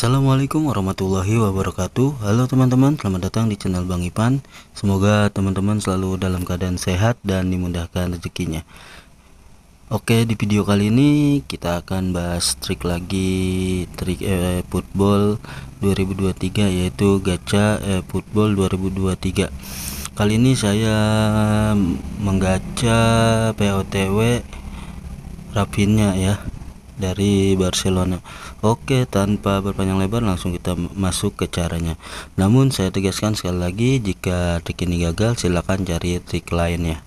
Assalamualaikum warahmatullahi wabarakatuh Halo teman-teman, selamat datang di channel Bang Ipan Semoga teman-teman selalu dalam keadaan sehat dan dimudahkan rezekinya Oke, di video kali ini kita akan bahas trik lagi Trik eh, football 2023 yaitu gacha eh, football 2023 Kali ini saya menggacha POTW Rapinnya ya dari Barcelona. Oke, tanpa berpanjang lebar langsung kita masuk ke caranya. Namun saya tegaskan sekali lagi jika trik ini gagal silakan cari trik lainnya.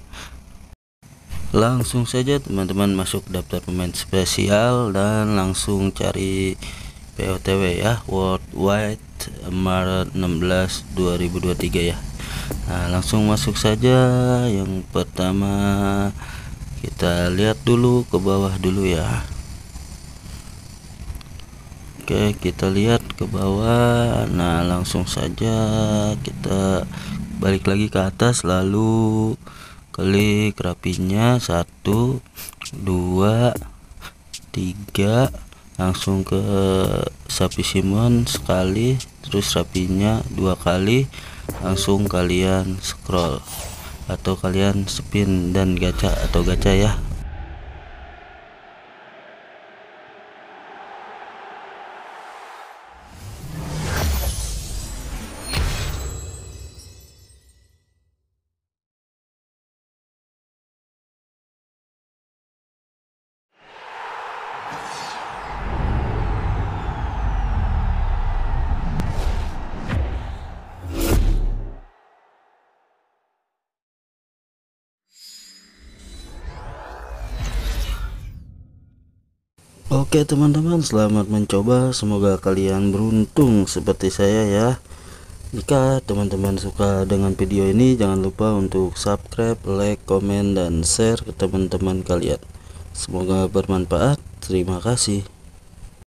Langsung saja teman-teman masuk daftar pemain spesial dan langsung cari POTW ya Worldwide Maret 16 2023 ya nah, langsung masuk saja yang pertama kita lihat dulu ke bawah dulu ya Oke kita lihat ke bawah nah langsung saja kita balik lagi ke atas lalu klik rapinya satu dua tiga langsung ke sapi simon sekali terus rapinya dua kali langsung kalian scroll atau kalian spin dan gacha atau gacha ya Oke teman-teman selamat mencoba semoga kalian beruntung seperti saya ya jika teman-teman suka dengan video ini jangan lupa untuk subscribe like komen dan share ke teman-teman kalian semoga bermanfaat terima kasih